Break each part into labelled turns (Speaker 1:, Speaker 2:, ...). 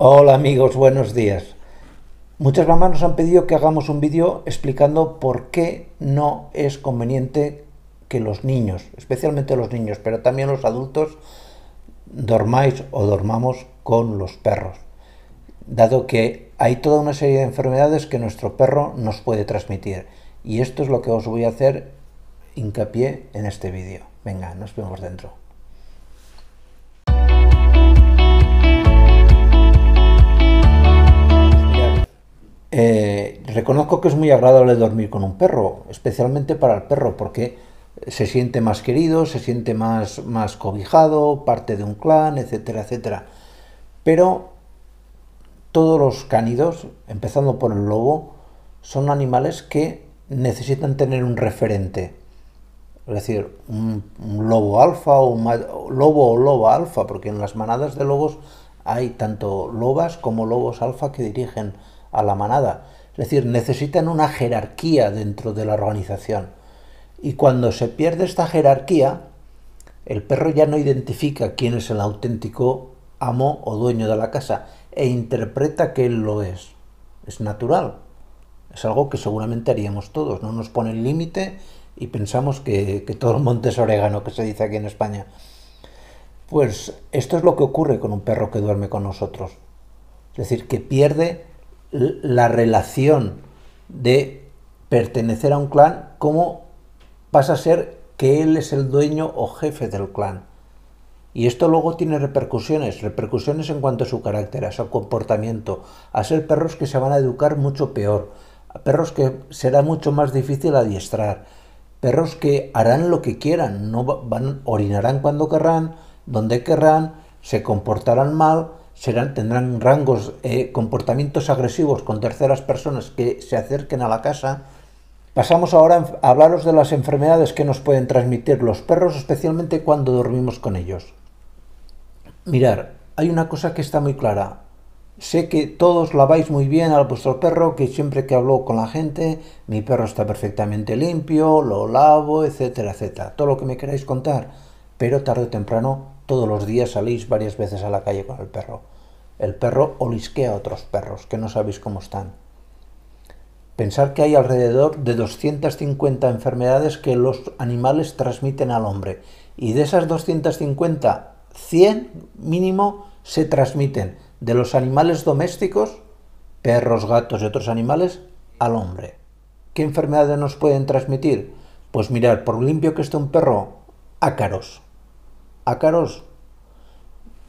Speaker 1: Hola amigos, buenos días. Muchas mamás nos han pedido que hagamos un vídeo explicando por qué no es conveniente que los niños, especialmente los niños, pero también los adultos, dormáis o dormamos con los perros, dado que hay toda una serie de enfermedades que nuestro perro nos puede transmitir. Y esto es lo que os voy a hacer hincapié en este vídeo. Venga, nos vemos dentro. Reconozco que es muy agradable dormir con un perro, especialmente para el perro, porque se siente más querido, se siente más, más cobijado, parte de un clan, etcétera, etcétera. Pero todos los cánidos, empezando por el lobo, son animales que necesitan tener un referente. Es decir, un, lobo alfa o lobo o loba alfa, porque en las manadas de lobos hay tanto lobas como lobos alfa que dirigen a la manada. Es decir, necesitan una jerarquía dentro de la organización. Y cuando se pierde esta jerarquía, el perro ya no identifica quién es el auténtico amo o dueño de la casa e interpreta que él lo es. Es natural. Es algo que seguramente haríamos todos. No nos pone el límite y pensamos que, que, todo el monte es orégano, que se dice aquí en España. Pues esto es lo que ocurre con un perro que duerme con nosotros. Es decir, que pierde la relación de pertenecer a un clan, como pasa a ser que él es el dueño o jefe del clan. Y esto luego tiene repercusiones, repercusiones en cuanto a su carácter, a su comportamiento, a ser perros que se van a educar mucho peor, a perros que será mucho más difícil adiestrar, perros que harán lo que quieran, no van, orinarán cuando querrán, donde querrán, se comportarán mal, tendrán rangos, eh, comportamientos agresivos con terceras personas que se acerquen a la casa. Pasamos ahora a hablaros de las enfermedades que nos pueden transmitir los perros, especialmente cuando dormimos con ellos. Mirar, hay una cosa que está muy clara. Sé que todos laváis muy bien a vuestro perro, que siempre que hablo con la gente, mi perro está perfectamente limpio, lo lavo, etcétera, etcétera. Todo lo que me queráis contar, pero tarde o temprano todos los días salís varias veces a la calle con el perro. El perro olisquea a otros perros, que no sabéis cómo están. Pensar que hay alrededor de 250 enfermedades que los animales transmiten al hombre. Y de esas 250, 100 mínimo se transmiten de los animales domésticos, perros, gatos y otros animales, al hombre. ¿Qué enfermedades nos pueden transmitir? Pues mirar, por limpio que esté un perro, ácaros ácaros.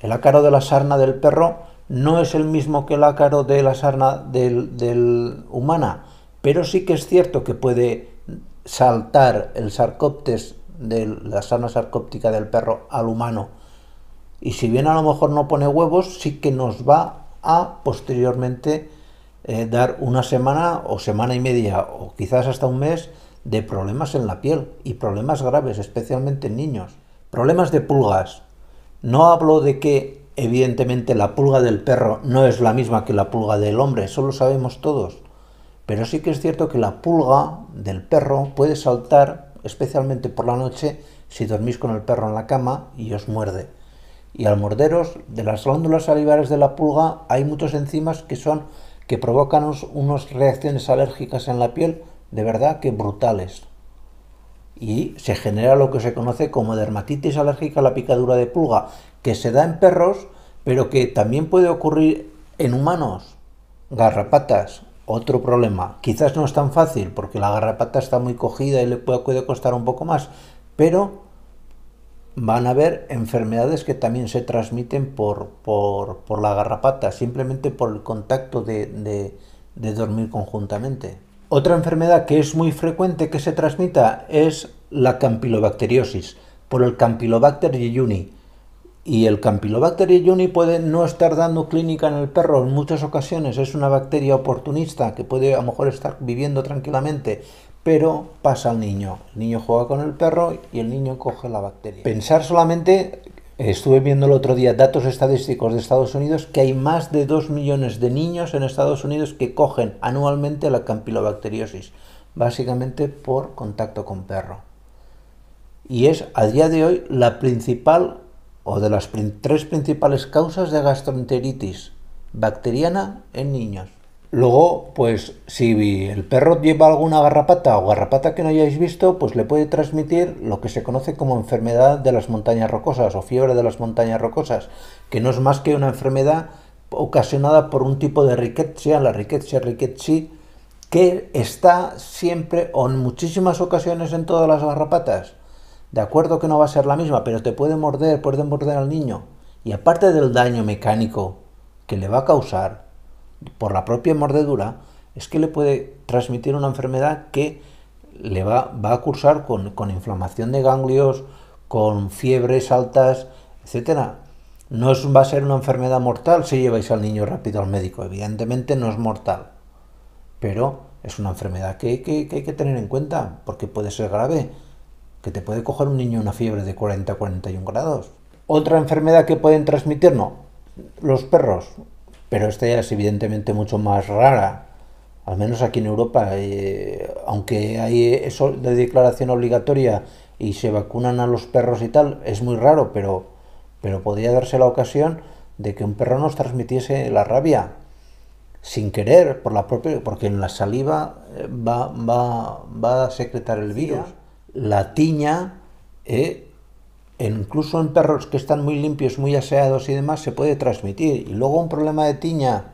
Speaker 1: El ácaro de la sarna del perro no es el mismo que el ácaro de la sarna del, humana, pero sí que es cierto que puede saltar el sarcoptes de la sarna sarcóptica del perro al humano. Y si bien a lo mejor no pone huevos, sí que nos va a posteriormente eh, dar una semana o semana y media o quizás hasta un mes de problemas en la piel y problemas graves, especialmente en niños. Problemas de pulgas. No hablo de que, evidentemente, la pulga del perro no es la misma que la pulga del hombre, eso lo sabemos todos. Pero sí que es cierto que la pulga del perro puede saltar, especialmente por la noche, si dormís con el perro en la cama y os muerde. Y al morderos, de las glándulas salivares de la pulga hay muchas enzimas que son que provocan unas reacciones alérgicas en la piel de verdad que brutales y se genera lo que se conoce como dermatitis alérgica a la picadura de pulga, que se da en perros, pero que también puede ocurrir en humanos. Garrapatas, otro problema. Quizás no es tan fácil porque la garrapata está muy cogida y le puede costar un poco más, pero van a haber enfermedades que también se transmiten por, por, la garrapata, simplemente por el contacto de dormir conjuntamente. Otra enfermedad que es muy frecuente que se transmita es la campilobacteriosis por el Campylobacter jejuni. Y el Campylobacter jejuni puede no estar dando clínica en el perro en muchas ocasiones. Es una bacteria oportunista que puede a lo mejor estar viviendo tranquilamente, pero pasa al niño. El niño juega con el perro y el niño coge la bacteria. Pensar solamente Estuve viendo el otro día datos estadísticos de Estados Unidos que hay más de 2 millones de niños en Estados Unidos que cogen anualmente la campilobacteriosis, básicamente por contacto con perro. Y es a día de hoy la principal o de las tres principales causas de gastroenteritis bacteriana en niños. Luego, pues si el perro lleva alguna garrapata o garrapata que no hayáis visto, pues le puede transmitir lo que se conoce como enfermedad de las montañas rocosas o fiebre de las montañas rocosas, que no es más que una enfermedad ocasionada por un tipo de rickettsia, la rickettsia rickettsii, que está siempre o en muchísimas ocasiones en todas las garrapatas. De acuerdo que no va a ser la misma, pero te puede morder, puede morder al niño. Y aparte del daño mecánico que le va a causar, por la propia mordedura, es que le puede transmitir una enfermedad que le va, va a cursar con, inflamación de ganglios, con fiebres altas, etcétera No es, va a ser una enfermedad mortal si lleváis al niño rápido al médico. Evidentemente no es mortal, pero es una enfermedad que, hay que tener en cuenta porque puede ser grave, que te puede coger un niño una fiebre de 40 41 grados. Otra enfermedad que pueden transmitir no los perros, pero esta ya es evidentemente mucho más rara, al menos aquí en Europa, eh, aunque hay eh, eso de declaración obligatoria y se vacunan a los perros y tal, es muy raro, pero, pero podría darse la ocasión de que un perro nos transmitiese la rabia sin querer, por la propia, porque en la saliva eh, va, va, va a secretar el virus. La tiña eh, incluso en perros que están muy limpios, muy aseados y demás, se puede transmitir. Y luego un problema de tiña,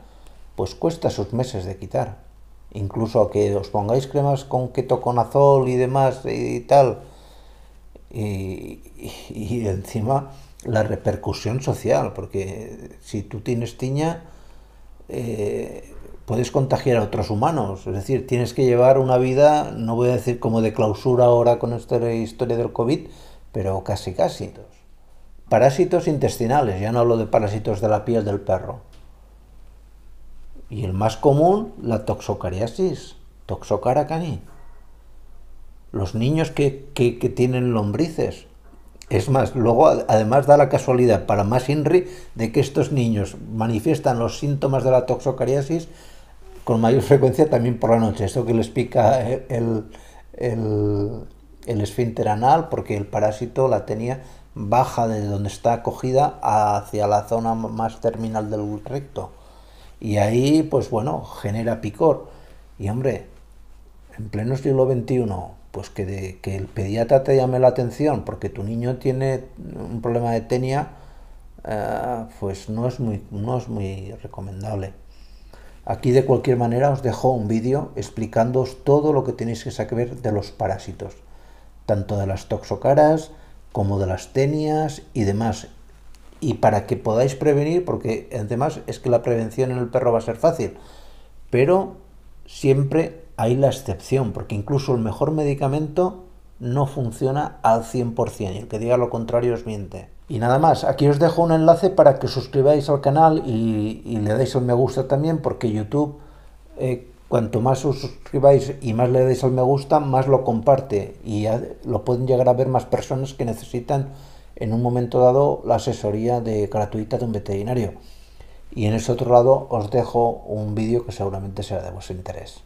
Speaker 1: pues cuesta sus meses de quitar. Incluso que os pongáis cremas con ketoconazol y demás y, tal. Y, y, encima la repercusión social, porque si tú tienes tiña, eh, puedes contagiar a otros humanos. Es decir, tienes que llevar una vida, no voy a decir como de clausura ahora con esta historia del COVID, pero casi casi. Parásitos intestinales, ya no hablo de parásitos de la piel del perro. Y el más común, la toxocariasis, toxocara Los niños que, tienen lombrices, es más, luego además da la casualidad para más INRI de que estos niños manifiestan los síntomas de la toxocariasis con mayor frecuencia también por la noche. Esto que les pica el, el esfínter anal porque el parásito la tenía baja de donde está acogida hacia la zona más terminal del recto. Y ahí, pues bueno, genera picor. Y hombre, en pleno siglo XXI, pues que, que el pediatra te llame la atención porque tu niño tiene un problema de tenia, eh, pues no es, muy, no es muy recomendable. Aquí de cualquier manera os dejo un vídeo explicándoos todo lo que tenéis que saber de los parásitos tanto de las toxocaras como de las tenias y demás. Y para que podáis prevenir, porque además es que la prevención en el perro va a ser fácil, pero siempre hay la excepción, porque incluso el mejor medicamento no funciona al 100% y el que diga lo contrario os miente. Y nada más, aquí os dejo un enlace para que suscribáis al canal y, le deis un me gusta también porque YouTube eh, cuanto más os suscribáis y más le deis al me gusta, más lo comparte y lo pueden llegar a ver más personas que necesitan en un momento dado la asesoría de gratuita de un veterinario. Y en ese otro lado os dejo un vídeo que seguramente será de vuestro interés.